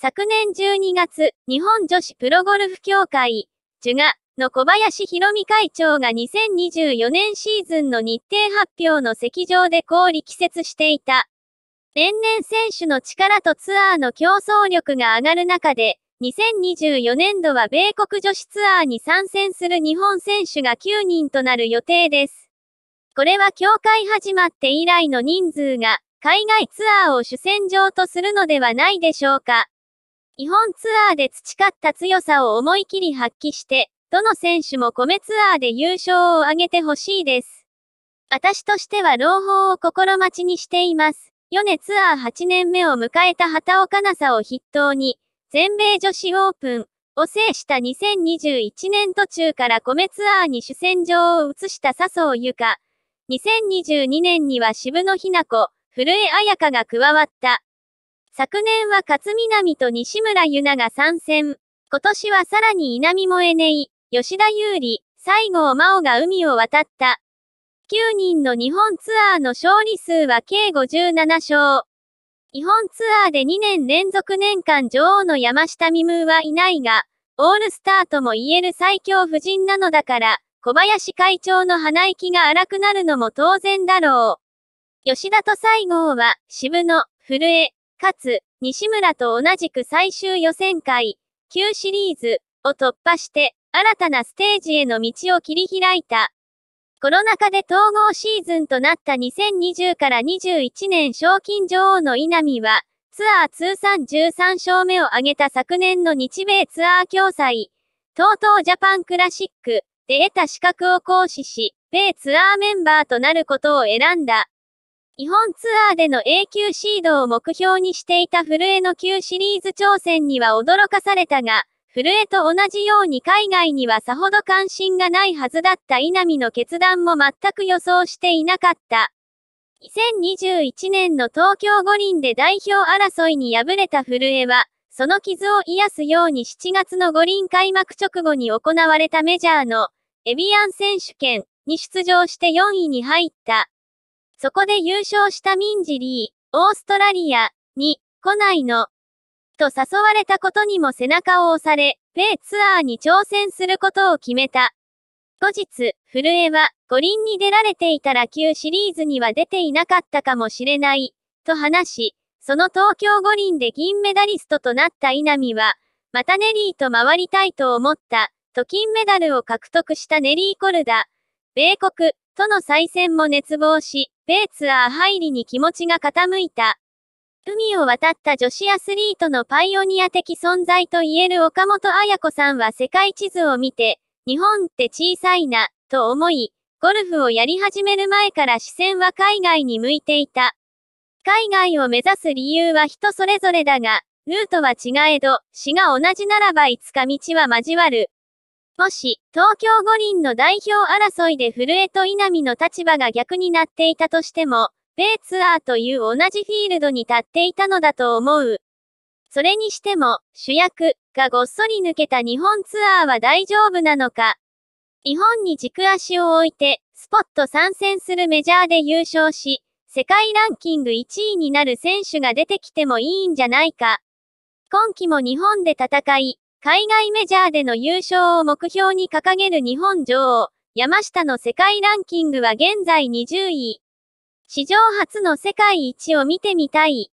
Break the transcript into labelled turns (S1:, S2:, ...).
S1: 昨年12月、日本女子プロゴルフ協会、ジュガの小林博美会長が2024年シーズンの日程発表の席上でこう力説していた。年々選手の力とツアーの競争力が上がる中で、2024年度は米国女子ツアーに参戦する日本選手が9人となる予定です。これは協会始まって以来の人数が海外ツアーを主戦場とするのではないでしょうか。日本ツアーで培った強さを思い切り発揮して、どの選手も米ツアーで優勝を挙げてほしいです。私としては朗報を心待ちにしています。米ツアー8年目を迎えた畑岡奈紗を筆頭に、全米女子オープンを制した2021年途中から米ツアーに主戦場を移した笹生優香。2022年には渋野日向子、古江彩香が加わった。昨年は勝南と西村ゆなが参戦。今年はさらに稲見萌えねい、吉田優里、西郷真央が海を渡った。9人の日本ツアーの勝利数は計57勝。日本ツアーで2年連続年間女王の山下美夢はいないが、オールスターとも言える最強夫人なのだから、小林会長の鼻息が荒くなるのも当然だろう。吉田と西郷は、渋野、古江、かつ、西村と同じく最終予選会、9。シリーズを突破して、新たなステージへの道を切り開いた。コロナ禍で統合シーズンとなった2020から21年賞金女王の稲見は、ツアー通算13勝目を挙げた昨年の日米ツアー共催、TOTO ジャパンクラシックで得た資格を行使し、米ツアーメンバーとなることを選んだ。日本ツアーでの A 級シードを目標にしていた古江の旧シリーズ挑戦には驚かされたが、古江と同じように海外にはさほど関心がないはずだった稲見の決断も全く予想していなかった。2021年の東京五輪で代表争いに敗れた古江は、その傷を癒すように7月の五輪開幕直後に行われたメジャーのエビアン選手権に出場して4位に入った。そこで優勝したミンジリー、オーストラリアに来ないの。と誘われたことにも背中を押され、ペイツアーに挑戦することを決めた。後日、古江は五輪に出られていたら旧シリーズには出ていなかったかもしれない、と話し、その東京五輪で銀メダリストとなった稲見は、またネリーと回りたいと思った、と金メダルを獲得したネリー・コルダ、米国、との再戦も熱望し、米ツアー入りに気持ちが傾いた。海を渡った女子アスリートのパイオニア的存在と言える岡本彩子さんは世界地図を見て、日本って小さいな、と思い、ゴルフをやり始める前から視線は海外に向いていた。海外を目指す理由は人それぞれだが、ルートは違えど、詩が同じならばいつか道は交わる。もし、東京五輪の代表争いで古江と稲見の立場が逆になっていたとしても、米ツアーという同じフィールドに立っていたのだと思う。それにしても、主役がごっそり抜けた日本ツアーは大丈夫なのか。日本に軸足を置いて、スポット参戦するメジャーで優勝し、世界ランキング1位になる選手が出てきてもいいんじゃないか。今季も日本で戦い、海外メジャーでの優勝を目標に掲げる日本女王、山下の世界ランキングは現在20位。史上初の世界一を見てみたい。